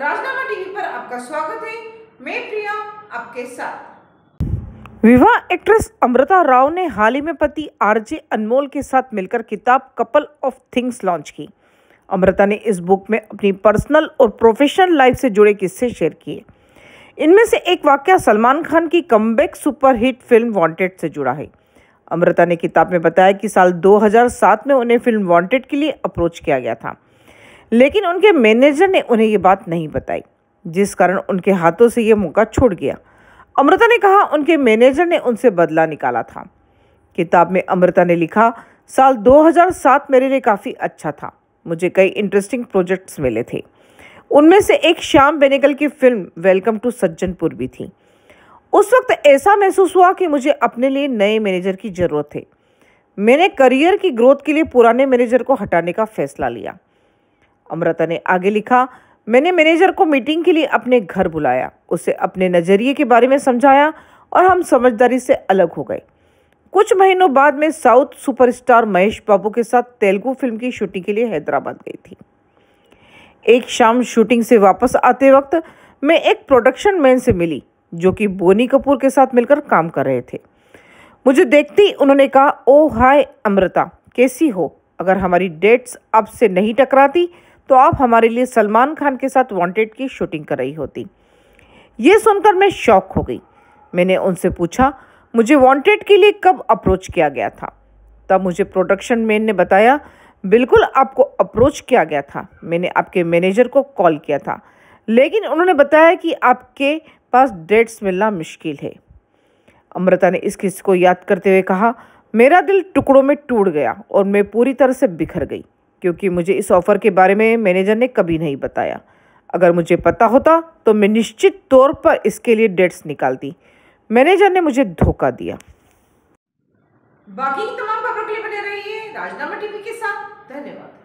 राजनामा TV पर आपका स्वागत है मैं प्रिया आपके साथ विवाह एक्ट्रेस अमृता राव ने हाल ही में पति आरजे अनमोल के साथ मिलकर किताब कपल ऑफ थिंग्स लॉन्च की अमृता ने इस बुक में अपनी पर्सनल और प्रोफेशनल लाइफ से जुड़े किस्से शेयर किए इनमें से एक वाक्य सलमान खान की कम सुपरहिट फिल्म वांटेड से जुड़ा है अमृता ने किताब में बताया कि साल 2007 में उन्हें फिल्म वांटेड के लिए अप्रोच किया गया था लेकिन उनके मैनेजर ने उन्हें ये बात नहीं बताई जिस कारण उनके हाथों से ये मौका छूट गया अमृता ने कहा उनके मैनेजर ने उनसे बदला निकाला था किताब में अमृता ने लिखा साल 2007 मेरे लिए काफ़ी अच्छा था मुझे कई इंटरेस्टिंग प्रोजेक्ट्स मिले थे उनमें से एक श्याम बेनेगल की फिल्म वेलकम टू सज्जनपुर भी थी उस वक्त ऐसा महसूस हुआ कि मुझे अपने लिए नए मैनेजर की ज़रूरत है मैंने करियर की ग्रोथ के लिए पुराने मैनेजर को हटाने का फैसला लिया अमृता ने आगे लिखा मैंने मैनेजर को मीटिंग के लिए अपने घर बुलाया उसे अपने नज़रिए के बारे में समझाया और हम समझदारी से अलग हो गए कुछ महीनों बाद में साउथ सुपरस्टार महेश बाबू के साथ तेलुगु फिल्म की शूटिंग के लिए हैदराबाद गई थी एक शाम शूटिंग से वापस आते वक्त मैं एक प्रोडक्शन मैन से मिली जो कि बोनी कपूर के साथ मिलकर काम कर रहे थे मुझे देखते ही उन्होंने कहा ओ हाय अमृता कैसी हो अगर हमारी डेट्स आपसे नहीं टकराती तो आप हमारे लिए सलमान खान के साथ वांटेड की शूटिंग कर रही होती ये सुनकर मैं शौक हो गई मैंने उनसे पूछा मुझे वांटेड के लिए कब अप्रोच किया गया था तब मुझे प्रोडक्शन मैन ने बताया बिल्कुल आपको अप्रोच किया गया था मैंने आपके मैनेजर को कॉल किया था लेकिन उन्होंने बताया कि आपके पास डेट्स मिलना मुश्किल है अमृता ने इस किस्से को याद करते हुए कहा मेरा दिल टुकड़ों में टूट गया और मैं पूरी तरह से बिखर गई क्योंकि मुझे इस ऑफ़र के बारे में मैनेजर ने कभी नहीं बताया अगर मुझे पता होता तो मैं निश्चित तौर पर इसके लिए डेट्स निकालती मैनेजर ने मुझे धोखा दिया बाकी तमाम खबरों के लिए बने रहिए राजनामा टीवी के साथ धन्यवाद